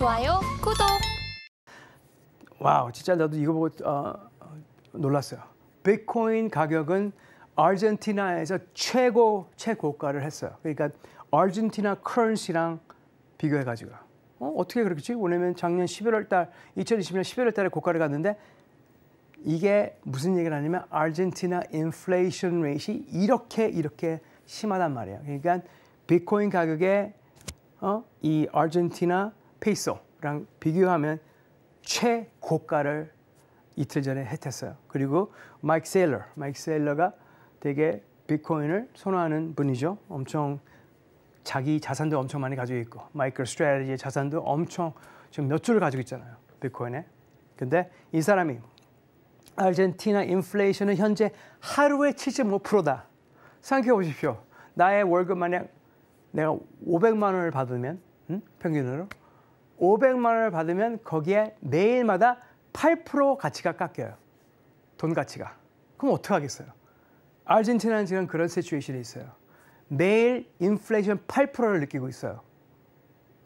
좋아요, 구독. 와우, 진짜 나도 이거 보고 어, 놀랐어요. 비트코인 가격은 아르헨티나에서 최고 최고가를 했어요. 그러니까 아르헨티나 커런시랑 비교해 가지고 어, 어떻게 그렇겠지? 왜냐면 작년 11월 달 2020년 11월 달에 고가를 갔는데 이게 무슨 얘기를 하냐면 아르헨티나 인플레이션 레이시 이렇게 이렇게 심하단 말이에요. 그러니까 비트코인 가격에 어, 이 아르헨티나 페이소랑 비교하면 최고가를 이틀 전에 했었어요 그리고 마이크 세일러, 마이크 세일러가 되게 비트코인을 선호하는 분이죠. 엄청 자기 자산도 엄청 많이 가지고 있고 마이크로 스트레지의 일 자산도 엄청 지금 몇 주를 가지고 있잖아요. 비트코인에. 근데 이 사람이 아르헨티나 인플레이션은 현재 하루에 75%다. 생각해 보십시오. 나의 월급 만약 내가 500만 원을 받으면 응? 평균으로 500만 원을 받으면 거기에 매일마다 8% 가치가 깎여요. 돈 가치가. 그럼 어떡 하겠어요? 아르헨티나는 지금 그런 시츄에이션이 있어요. 매일 인플레이션 8%를 느끼고 있어요.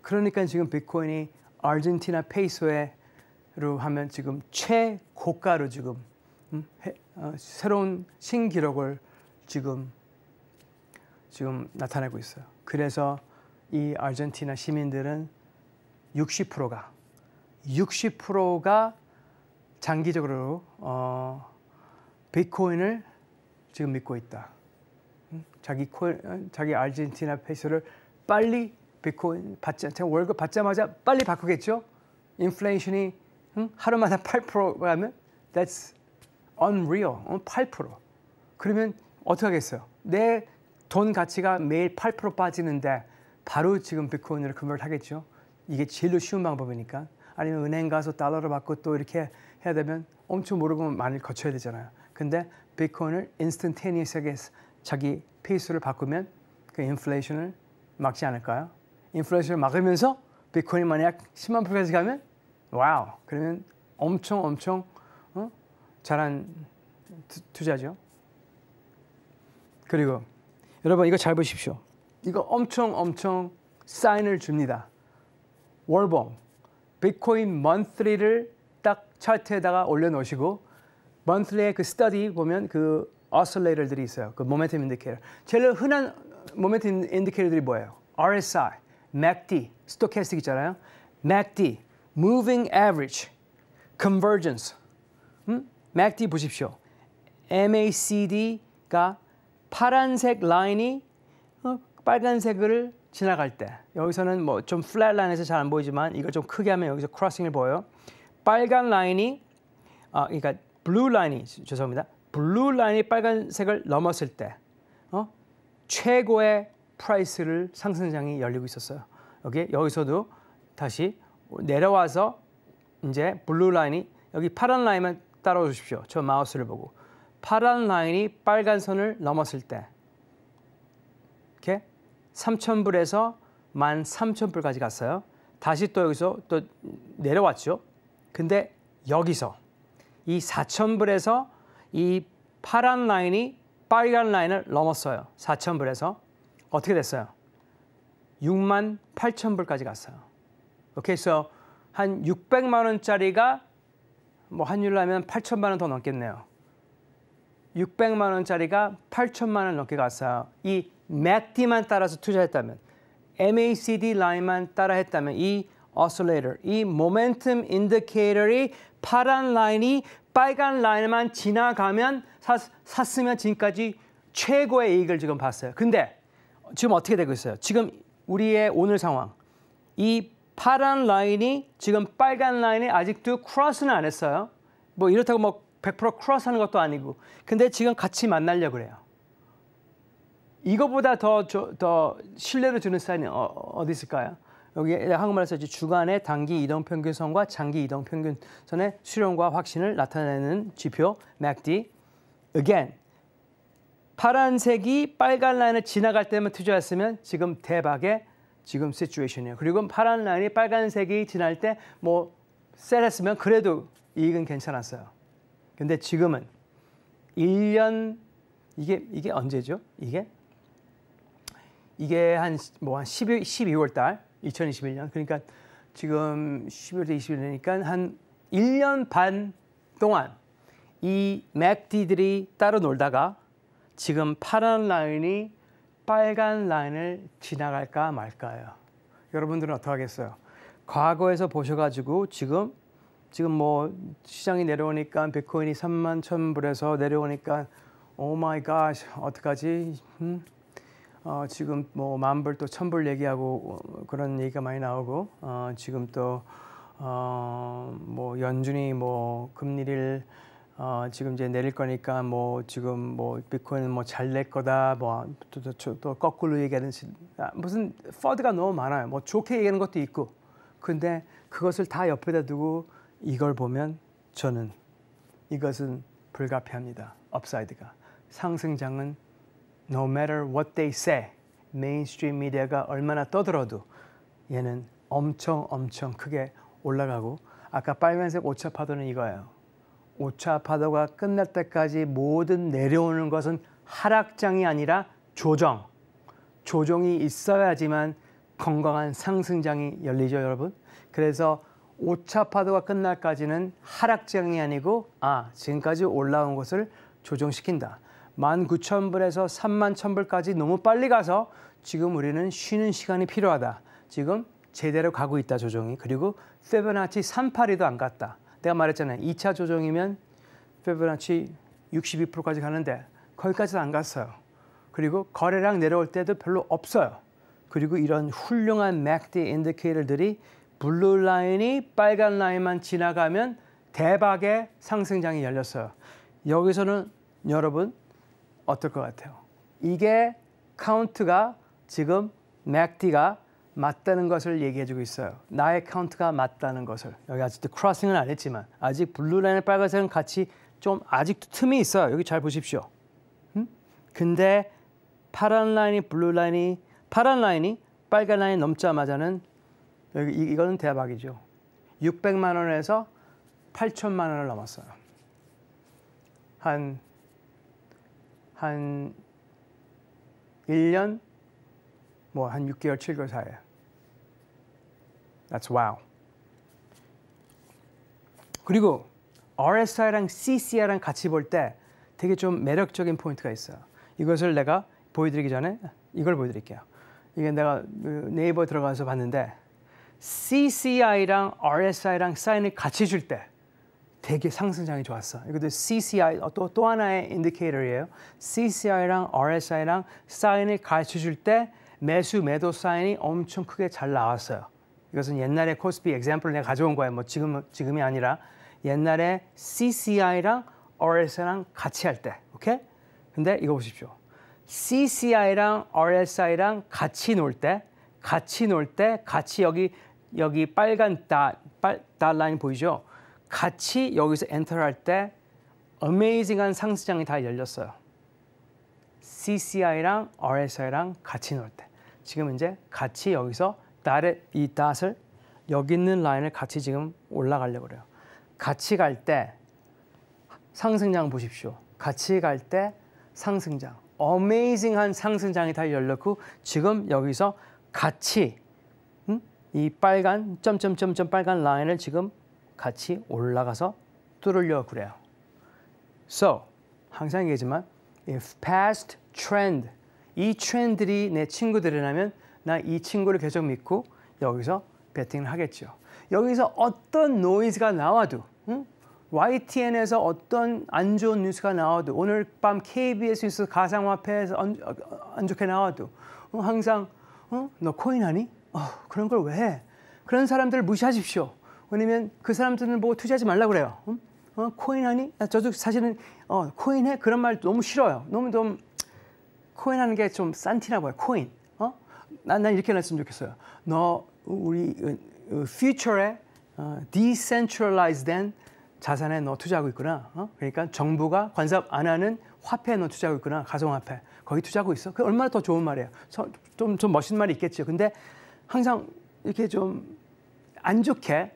그러니까 지금 비트코인이 아르헨티나 페이소에로 하면 지금 최고가로 지금 음, 해, 어, 새로운 신기록을 지금 지금 나타내고 있어요. 그래서 이 아르헨티나 시민들은 60%가 60%가 장기적으로 어, 비트코인을 지금 믿고 있다. 자기 코인, 어, 자기 아르헨티나 페소를 빨리 비트코인 받자 월급 받자마자 빨리 바꾸겠죠. 인플레이션이 응? 하루마다 8%라면 that's unreal. 8%. 어, 그러면 어떻게 하겠어요? 내 돈 가치가 매일 8% 빠지는데 바로 지금 비트코인으로 금을 하겠죠. 이게 제일 쉬운 방법이니까 아니면 은행 가서 달러를 받고 또 이렇게 해야 되면 엄청 모르고 많이 거쳐야 되잖아요. 근데 비트코인을 인스턴테니스하게 자기 페이스를 바꾸면 그 인플레이션을 막지 않을까요? 인플레이션을 막으면서 비트코인이 만약 10만 불까지 가면 와우 그러면 엄청 엄청 어? 잘한 투, 자죠 그리고 여러분 이거 잘 보십시오. 이거 엄청 엄청 사인을 줍니다. 월봉, 비트코인 먼스리를 딱 차트에다가 올려놓으시고 먼스리의 그 스터디 보면 그 어슬레이터들이 있어요. 그 모멘텀 인디케이터. 제일 흔한 모멘텀 인디케이터들이 뭐예요? RSI, MACD, 스토캐스틱 있잖아요. MACD, Moving Average, Convergence. 음? MACD 보십시오. MACD가 파란색 라인이 어, 빨간색을 지나갈 때 여기서는 뭐 좀 플랫 라인에서 잘 안 보이지만 이걸 좀 크게 하면 여기서 크로싱을 보여요. 빨간 라인이 아 그러니까 블루 라인이 죄송합니다. 블루 라인이 빨간색을 넘었을 때 어? 최고의 프라이스를 상승장이 열리고 있었어요. 여기 여기서도 다시 내려와서 이제 블루 라인이 여기 파란 라인만 따라오십시오. 저 마우스를 보고 파란 라인이 빨간 선을 넘었을 때 3,000불에서 13,000불까지 갔어요. 다시 또 여기서 또 내려왔죠. 근데 여기서 이 4,000불에서 이 파란 라인이 빨간 라인을 넘었어요. 4,000불에서. 어떻게 됐어요? 6만 8,000불까지 갔어요. 오케이, 그래서 한 600만 원짜리가 뭐 환율로 하면 8천만 원 더 넘겠네요. 600만 원짜리가 8천만 원 넘게 갔어요. 이 MACD만 따라서 투자했다면 MACD 라인만 따라했다면 이 oscillator, 이 momentum indicator이 파란 라인이 빨간 라인만 지나가면 사, 샀으면 지금까지 최고의 이익을 지금 봤어요. 근데 지금 어떻게 되고 있어요? 지금 우리의 오늘 상황. 이 파란 라인이 지금 빨간 라인이 아직도 크로스는 안 했어요. 뭐 이렇다고 뭐 100% 크로스 하는 것도 아니고. 근데 지금 같이 만나려고 그래요. 이거보다 더, 저, 더 신뢰를 주는 사인이 어, 디 있을까요? 여기 한국말로 써있지 주간의 단기 이동 평균선과 장기 이동 평균선의 수렴과 확신을 나타내는 지표 MACD. Again, 파란색이 빨간 라인을 지나갈 때만 투자했으면 지금 대박의 지금 시츄에이션이에요. 그리고 파란 라인이 빨간색이 지날 때 뭐 셀했으면 그래도 이익은 괜찮았어요. 근데 지금은 1년 이게 이게 언제죠? 이게 이게 한 뭐 한 십이 뭐 12, 월달 2021년 그러니까 지금 12월에 21일이니까 한 1년 반 동안 이 맥디들이 따로 놀다가 지금 파란 라인이 빨간 라인을 지나갈까 말까요? 여러분들은 어떻 하겠어요? 과거에서 보셔가지고 지금 지금 뭐 시장이 내려오니까 비트코인이 3만 1 0불에서 내려오니까 오 마이 갓 어떡하지? 음? 어, 지금 뭐 만불 또 천불 얘기하고 어, 그런 얘기가 많이 나오고 어, 지금 또 어, 뭐 연준이 뭐 금리를 어, 지금 이제 내릴 거니까 뭐 지금 뭐 비트코인 뭐잘 낼 거다 뭐또또 또, 또 거꾸로 얘기하는지 아, 무슨 퍼드가 너무 많아요. 뭐 좋게 얘기하는 것도 있고 근데 그것을 다 옆에다 두고 이걸 보면 저는 이것은 불가피합니다. 업사이드가 상승장은 no matter what they say, 메인스트림 미디어가 얼마나 떠들어도 얘는 엄청 엄청 크게 올라가고 아까 빨간색 오차 파도는 이거예요. 오차 파도가 끝날 때까지 모든 내려오는 것은 하락장이 아니라 조정. 조정이 있어야지만 건강한 상승장이 열리죠, 여러분. 그래서 오차 파도가 끝날까지는 하락장이 아니고 아, 지금까지 올라온 것을 조정시킨다. 19,000불에서 31,000불까지 너무 빨리 가서 지금 우리는 쉬는 시간이 필요하다. 지금 제대로 가고 있다 조정이. 그리고 페브나치 38이도 안 갔다. 내가 말했잖아요. 2차 조정이면 페브나치 62%까지 가는데 거기까지도 안 갔어요. 그리고 거래량 내려올 때도 별로 없어요. 그리고 이런 훌륭한 맥디 인디케이터들이 블루 라인이 빨간 라인만 지나가면 대박의 상승장이 열렸어요. 여기서는 여러분 어떨 것 같아요? 이게 카운트가 지금 맥디가 맞다는 것을 얘기해주고 있어요. 나의 카운트가 맞다는 것을. 여기 아직도 크로싱은 안 했지만 아직 블루라인 빨간색은 같이 좀 아직도 틈이 있어요. 여기 잘 보십시오. 음? 근데 파란 라인이 블루 라인이 파란 라인이 빨간 라인 넘자마자는 여기 이거는 대박이죠. 600만 원에서 8천만 원을 넘었어요. 한한 1년 뭐 한 6개월, 7개월 사이에. That's wow. 그리고 RSI랑 CCI랑 같이 볼 때 되게 좀 매력적인 포인트가 있어요. 이것을 내가 보여드리기 전에 이걸 보여드릴게요. 이게 내가 그 네이버 들어가서 봤는데 CCI랑 RSI랑 사인을 같이 줄때 되게 상승장이 좋았어. 이것도 CCI 어, 또, 또 하나의 인디케이터예요. CCI랑 RSI랑 사인을 가르쳐 줄때 매수 매도 사인이 엄청 크게 잘 나왔어요. 이것은 옛날에 코스피 엑셈플 내가 가져온 거예요. 뭐 지금 지금이 아니라 옛날에 CCI랑 RSI랑 같이 할 때. 오케이? 근데 이거 보십시오. CCI랑 RSI랑 같이 놀 때, 같이 놀 때, 같이 여기 여기 빨간 다, 빨, 라인 보이죠? 같이 여기서 엔터를 할때 어메이징한 상승장이다 열렸어요. CCI랑 RSI랑 같이 넣을 때. 지금 이제 같이 여기서 달의 이 닷을 여기 있는 라인을 같이 지금 올라가려고 그래요. 같이 갈 때 상승장 보십시오. 같이 갈 때 상승장. 어메이징한 상승장이 다 열렸고 지금 여기서 같이 음? 이 빨간 점점점점 빨간 라인을 지금 같이 올라가서 뚫으려 고 그래요. So, 항상 얘기지만 if past trend, 이 트렌드들이 내 친구들이라면 나 이 친구를 계속 믿고 여기서 베팅을 하겠죠. 여기서 어떤 노이즈가 나와도 응? YTN에서 어떤 안 좋은 뉴스가 나와도 오늘 밤 KBS 뉴스 가상화폐에서 안, 안 좋게 나와도 항상 어? 너 코인하니? 어, 그런 걸 왜 해? 그런 사람들을 무시하십시오. 왜냐면 그 사람들은 보고 뭐 투자하지 말라 그래요. 응? 어, 코인 하니? 아, 저도 사실은 어, 코인 해? 그런 말 너무 싫어요. 너무 좀 코인 하는 게 좀 싼티나 봐요. 코인. 어? 난, 난 이렇게 해으면 좋겠어요. 너 우리 퓨처에 어, 어, 어 decentralized 된 자산에 너 투자하고 있구나. 어? 그러니까 정부가 관섭 안 하는 화폐에 너 투자하고 있구나. 가상화폐. 거기 투자하고 있어. 그 얼마나 더 좋은 말이에요. 좀, 좀 멋있는 말이 있겠죠. 근데 항상 이렇게 좀 안 좋게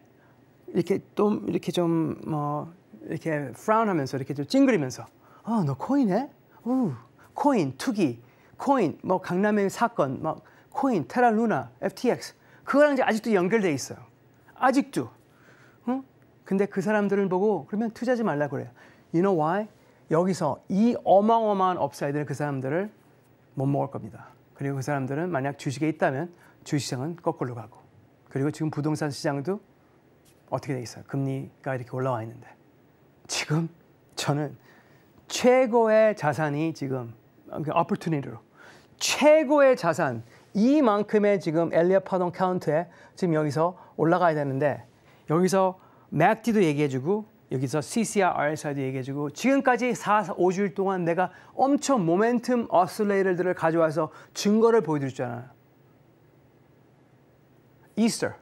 이렇게 좀 이렇게 좀 뭐 이렇게 frown하면서 이렇게 좀 찡그리면서 어너 아, 코인해? 우 코인 투기 코인 뭐 강남의 사건 막 코인 테라 루나 FTX 그거랑 이제 아직도 연결돼 있어요. 아직도. 응? 근데 그 사람들을 보고 그러면 투자하지 말라 그래요. You know why? 여기서 이 어마어마한 업사이드를그 사람들을 못 먹을 겁니다. 그리고 그 사람들은 만약 주식에 있다면 주식시장은 거꾸로 가고 그리고 지금 부동산 시장도 어떻게 돼 있어요? 금리가 이렇게 올라와 있는데. 지금 저는 최고의 자산이 지금 그 opportunity로 최고의 자산 이만큼의 지금 엘리엇 파동 카운트에 지금 여기서 올라가야 되는데 여기서 맥디도 얘기해주고 여기서 CCRSI도 얘기해주고 지금까지 4, 5주일 동안 내가 엄청 모멘텀 어슬레이터들을 가져와서 증거를 보여드렸잖아요. 이스터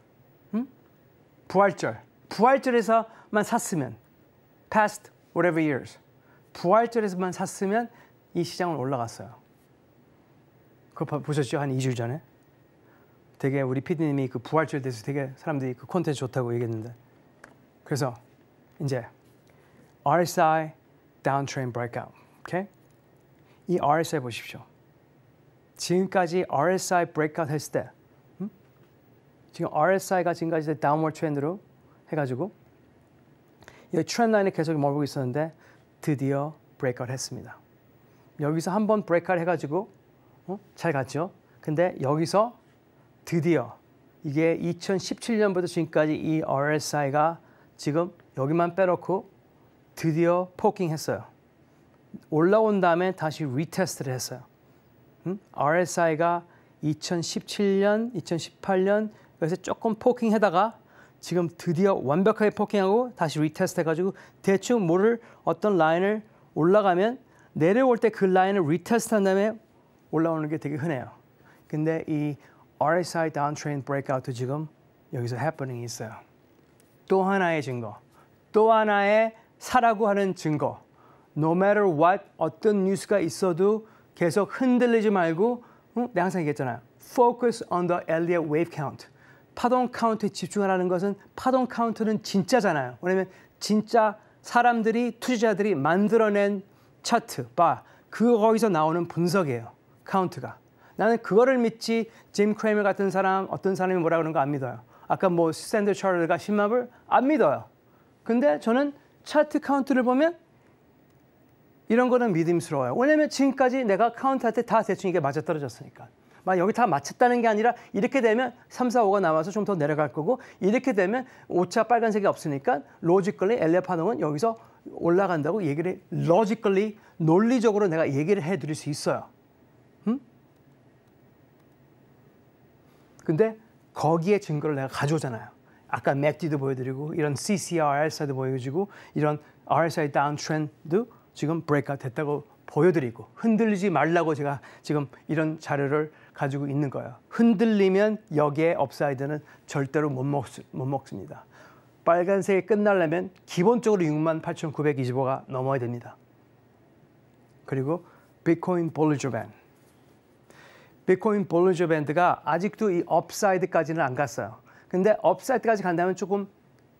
부활절. 부활절에서만 샀으면 past whatever years. 부활절에서만 샀으면 이 시장은 올라갔어요. 그거 보셨죠? 한 2주 전에. 되게 우리 피디님이 그 부활절 돼서 되게 사람들이 그 콘텐츠 좋다고 얘기했는데. 그래서 이제 RSI downtrend breakout. 오케이? 이 RSI 보십시오. 지금까지 RSI breakout 했을 때 지금 RSI가 지금까지 다운워 트렌드로 해가지고 이 트렌드 라인에 계속 머물고 있었는데 드디어 브레이크아웃 했습니다. 여기서 한번 브레이크아웃 해가지고 어? 잘 갔죠. 근데 여기서 드디어 이게 2017년부터 지금까지 이 RSI가 지금 여기만 빼놓고 드디어 포킹했어요. 올라온 다음에 다시 리테스트를 했어요. 음? RSI가 2017년, 2018년, 그래서 조금 포킹하다가 지금 드디어 완벽하게 포킹하고 다시 리테스트 해가지고 대충 모를 어떤 라인을 올라가면 내려올 때 그 라인을 리테스트한 다음에 올라오는 게 되게 흔해요. 근데 이 RSI 다운트레인 브레이크아웃 e 도 지금 여기서 해 a p 이 있어요. 또 하나의 증거, 또 하나의 사라고 하는 증거. No matter what, 어떤 뉴스가 있어도 계속 흔들리지 말고 응? 내가 항상 얘기했잖아요. Focus on the Elliott wave count. 파동 카운트에 집중하라는 것은 파동 카운트는 진짜잖아요. 왜냐면 진짜 사람들이 투자자들이 만들어낸 차트, 바, 그거기서 나오는 분석이에요. 카운트가. 나는 그거를 믿지 짐 크레이머 같은 사람, 어떤 사람이 뭐라 그런 거안 믿어요. 아까 뭐 스탠드 차르가 신마블 안 믿어요. 근데 저는 차트 카운트를 보면 이런 거는 믿음스러워요. 왜냐면 지금까지 내가 카운트한테 다 대충 이게 맞아떨어졌으니까. 막 여기 다 마쳤다는 게 아니라 이렇게 되면 3, 4, 5가 남아서 좀 더 내려갈 거고 이렇게 되면 5차 빨간색이 없으니까 로지컬리 엘레파농은 여기서 올라간다고 얘기를 로지컬리 논리적으로 내가 얘기를 해드릴 수 있어요. 음? 근데 거기에 증거를 내가 가져오잖아요. 아까 맥디도 보여드리고 이런 CCR, RSI도 보여주고 이런 RSI 다운트렌드 지금 브레이크가 됐다고 보여드리고 흔들리지 말라고 제가 지금 이런 자료를 가지고 있는 거예요. 흔들리면 여기에 업사이드는 절대로 못, 먹, 못 먹습니다. 빨간색이 끝나려면 기본적으로 68,925가 넘어야 됩니다. 그리고 비트코인 볼리저 밴드. 비트코인 볼리저 밴드가 아직도 이 업사이드까지는 안 갔어요. 근데 업사이드까지 간다면 조금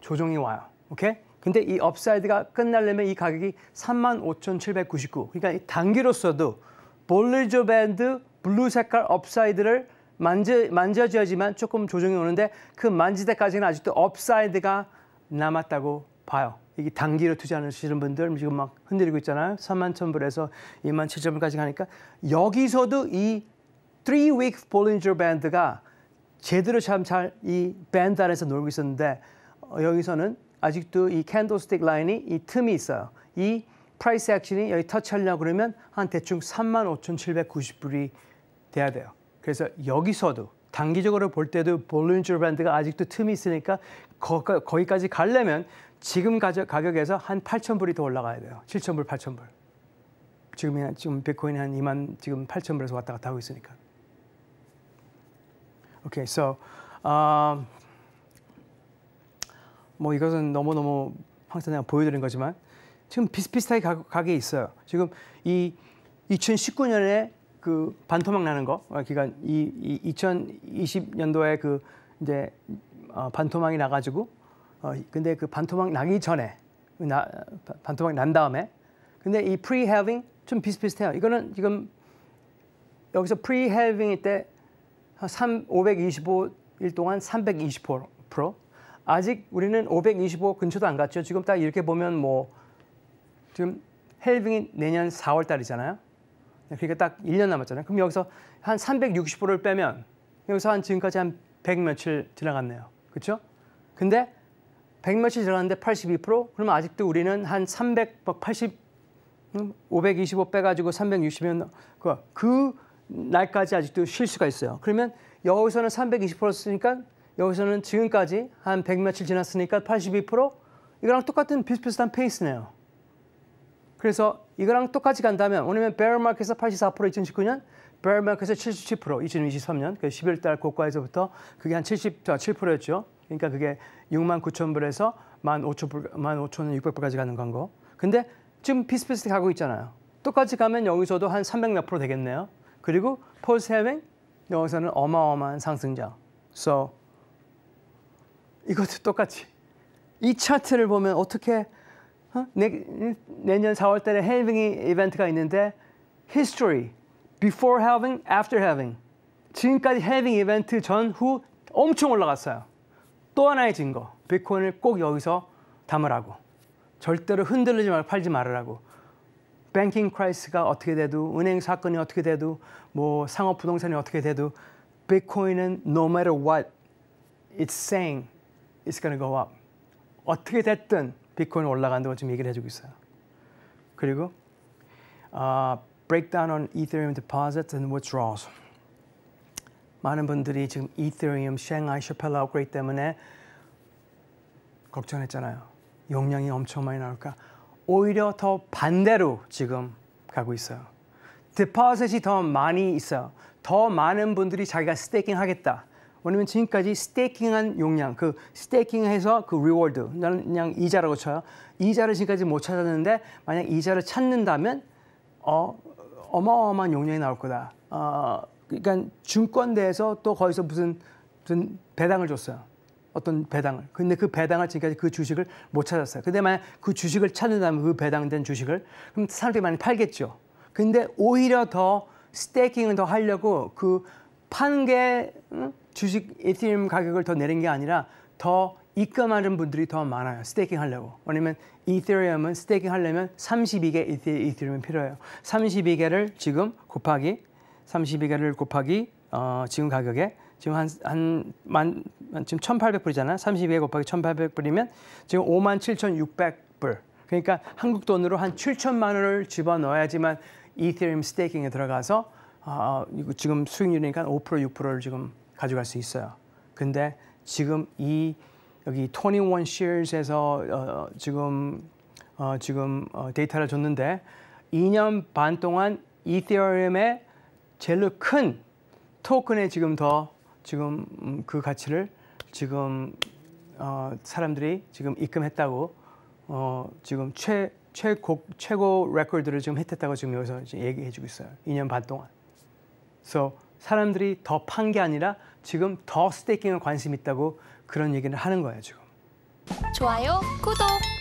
조정이 와요. 오케이? 근데 이 업사이드가 끝나려면 이 가격이 35,799. 그러니까 단기로서도 볼리저 밴드 블루 색깔 업사이드를 만져, 만져줘야지만 조금 조정이 오는데 그 만질 때까지는 아직도 업사이드가 남았다고 봐요. 이게 단기로 투자하시는 분들 지금 막 흔들리고 있잖아요. 3만 1,000불에서 2만 7,000불까지 가니까 여기서도 이 3-week Bollinger Band가 제대로 참 잘 이 밴드 안에서 놀고 있었는데 어, 여기서는 아직도 이 캔들스틱 라인이 이 틈이 있어요. 이 프라이스 액션이 여기 터치하려고 그러면 한 대충 35,790불이 돼야 돼요. 그래서 여기서도 단기적으로 볼 때도 볼륨줄 브드가 아직도 틈이 있으니까 거, 기까지 가려면 지금 가격에서 한 8,000불이 더 올라가야 돼요. 7,000불, 8,000불. 지금 지금 비트코인한 2만 지금 8,000불에서 왔다 갔다 하고 있으니까. 오케이, okay, so u 아, 뭐 이것은 너무 너무 항상 내가 보여드린 거지만 지금 비슷비슷하게 가, 격이 있어요. 지금 이 2019년에 그 반토막 나는 거 어, 기간 이, 이 2020년도에 그 이제 어, 반토막이 나가지고 어, 근데 그 반토막 나기 전에 나, 반토막 난 다음에 근데 이 pre-halving 좀 비슷비슷해요. 이거는 지금 여기서 pre-halving 때 3, 525일 동안 320% 아직 우리는 525 근처도 안 갔죠. 지금 딱 이렇게 보면 뭐 지금 헬빙이 내년 4월 달이잖아요. 그러니까 딱 1년 남았잖아요. 그럼 여기서 한 360%를 빼면 여기서 한 지금까지 한 100 며칠 지나갔네요. 그렇죠? 근데 100 며칠 지나갔는데 82% 그러면 아직도 우리는 한 380, 525 음, 빼가지고 360이면 그, 그 날까지 아직도 쉴 수가 있어요. 그러면 여기서는 320% 쓰니까 여기서는 지금까지 한 100 며칠 지났으니까 82% 이거랑 똑같은 비슷비슷한 페이스네요. 그래서 이거랑 똑같이 간다면 오늘은 베어마켓에서 84% 2019년 베어마켓에서 77% 2023년 그1 1달 고가에서부터 그게 한 77%였죠. 아, 그러니까 그게 6만 9천 불에서 1만 5천 불, 1만 5천 6백 불까지 가는 광고. 근데 지금 비슷비슷하게 가고 있잖아요. 똑같이 가면 여기서도 한 300몇 프로 되겠네요. 그리고 폴세뱅 여기서는 어마어마한 상승장. So 이것도 똑같이 이 차트를 보면 어떻게 어? 내, 내년 4월 달에 헬빙이 벤트가 있는데 history, before having, after having. 지금까지 헬빙 이벤트 전후 엄청 올라갔어요. 또 하나의 증거, 비트코인을 꼭 여기서 담으라고. 절대로 흔들리지 말고 팔지 말으라고. 뱅킹 크라이스가 어떻게 돼도 은행 사건이 어떻게 돼도 뭐 상업 부동산이 어떻게 돼도 비트코인은 no matter what it's saying it's gonna go up. 어떻게 됐든 비트코인 올라간 다고 지금 얘기를 해주고 있어요. 그리고 uh, 아, breakdown on Ethereum deposits and withdrawals. 많은 분들이 지금 이더리움, 샹하이, 셔펠라 업그레이드 때문에 걱정했잖아요. 용량이 엄청 많이 나올까. 오히려 더 반대로 지금 가고 있어요. 디파짓이 더 많이 있어요. 더 많은 분들이 자기가 스테이킹 하겠다. 뭐냐면 지금까지 스테이킹한 용량, 그 스테이킹해서 그 리워드, 나는 그냥 이자라고 쳐요. 이자를 지금까지 못 찾았는데 만약 이자를 찾는다면 어, 어마어마한 용량이 나올 거다. 어, 그러니까 증권대에서 또 거기서 무슨, 무슨 배당을 줬어요. 어떤 배당을. 근데 그 배당을 지금까지 그 주식을 못 찾았어요. 근데 만약 그 주식을 찾는다면 그 배당된 주식을 그럼 사람들이 많이 팔겠죠. 근데 오히려 더 스테이킹을 더 하려고 그 파는 게 응? 주식 이더리 가격을 더 내린 게 아니라 더 입금하는 분들이 더 많아요. 스테이킹 하려고. 왜냐면 이더리움은 스테이킹 하려면 32개 이더리움이 필요해요. 32개를 지금 곱하기 32개를 곱하기 어, 지금 가격에 지금 한, 한, 만, 지금 1,800불이잖아요. 32개 곱하기 1,800불이면 지금 57,600불. 그러니까 한국 돈으로 한 7천만 원을 집어넣어야지만 이더리움 스테이킹에 들어가서 어, 지금 수익률이니까 5% 6%를 지금 가져갈 수 있어요. 근데 지금 이 여기 21 shares에서 어, 어, 지금 어, 지금 어, 데이터를 줬는데 2년 반 동안 이더리움의 제일 큰 토큰에 지금 더 지금 음, 그 가치를 지금 어, 사람들이 지금 입금했다고 어, 지금 최 최고 최고 레코드를 지금 했다고 지금 여기서 얘기해주고 있어요. 2년 반 동안. So 사람들이 더 판 게 아니라 지금 더 스테이킹에 관심 있다고 그런 얘기를 하는 거예요, 지금. 좋아요, 구독!